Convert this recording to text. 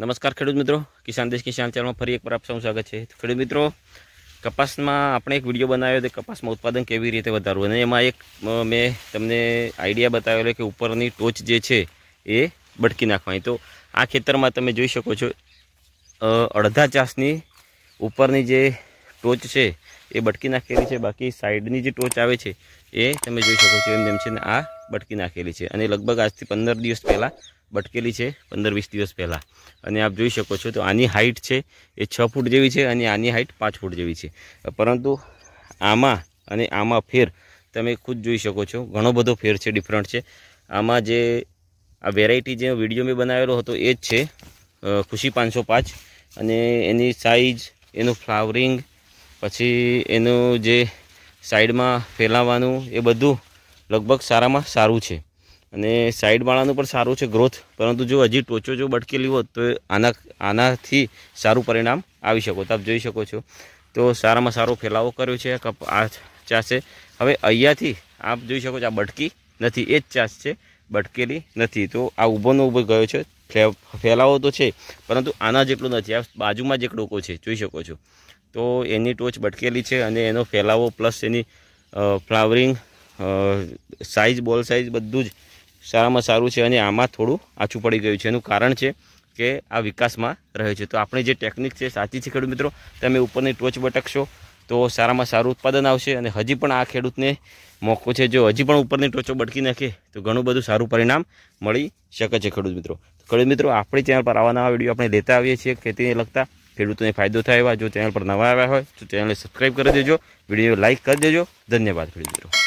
નમસ્કાર ખેડૂત મિત્રો કિસાન દેશ કિસાન ચેનલમાં ફરી એકવાર આપ સૌનું સ્વાગત છે ખેડૂત મિત્રો કપાસમાં આપણે એક વિડીયો બનાવ્યો હતો કપાસમાં ઉત્પાદન કેવી રીતે વધારવું અને એમાં એક મેં તમને આઈડિયા બતાવેલો કે ઉપરની ટોચ જે છે એ બટકી નાખવાની તો આ ખેતરમાં તમે જોઈ શકો છો અડધા ચાસની ઉપરની જે ટોચ છે એ બટકી નાખેલી છે બાકી સાઈડની જે ટોચ આવે છે એ તમે જોઈ શકો છો એમ જેમ છે ને આ બટકી નાખેલી છે અને લગભગ આજથી પંદર દિવસ પહેલાં બટકેલી છે પંદર વીસ દિવસ પહેલાં અને આપ જોઈ શકો છો તો આની હાઇટ છે એ છ ફૂટ જેવી છે અને આની હાઇટ પાંચ ફૂટ જેવી છે પરંતુ આમાં અને આમાં ફેર તમે ખુદ જોઈ શકો છો ઘણો બધો ફેર છે ડિફરન્ટ છે આમાં જે આ વેરાયટી જે વિડીયો મેં બનાવેલો હતો એ જ છે ખુશી પાંચસો પાંચ અને એની સાઇઝ એનું ફ્લાવરિંગ પછી એનું જે સાઈડમાં ફેલાવવાનું એ બધું લગભગ સારામાં સારું છે અને સાઈડવાળાનું પણ સારું છે ગ્રોથ પરંતુ જો હજી ટોચો જો બટકેલી હોત તો આના આનાથી સારું પરિણામ આવી શકો તમે જોઈ શકો છો તો સારામાં સારો ફેલાવો કર્યો છે કપ આ ચાસે હવે અહીંયાથી આપ જોઈ શકો છો આ બટકી નથી એ જ ચાસ છે બટકેલી નથી તો આ ઊભોનો ઊભો ગયો છે ફેલાવો તો છે પરંતુ આના જેટલું નથી આ બાજુમાં જ એક ડોકો છે જોઈ શકો છો તો એની ટોચ બટકેલી છે અને એનો ફેલાવો પ્લસ એની ફ્લાવરિંગ સાઇઝ બોલ સાઇઝ બધું જ સારામાં સારું છે અને આમાં થોડું આછું પડી ગયું છે એનું કારણ છે કે આ વિકાસમાં રહે છે તો આપણી જે ટેકનિક છે સાચી છે ખેડૂત મિત્રો તમે ઉપરની ટોચ બટકશો તો સારામાં સારું ઉત્પાદન આવશે અને હજી પણ આ ખેડૂતને મોકો છે જો હજી પણ ઉપરની ટોચો બટકી નાખે તો ઘણું બધું સારું પરિણામ મળી શકે છે ખેડૂત મિત્રો તો ખેડૂત મિત્રો આપણી ચેનલ પર આવા વિડીયો આપણે લેતા આવીએ છીએ ખેતીને લગતા ખેડૂતોને ફાયદો થાય એવા જો ચેનલ પર નવા આવ્યા હોય તો ચેનલને સબસ્ક્રાઈબ કરી દેજો વિડીયો લાઇક કરી દેજો ધન્યવાદ ખેડૂત મિત્રો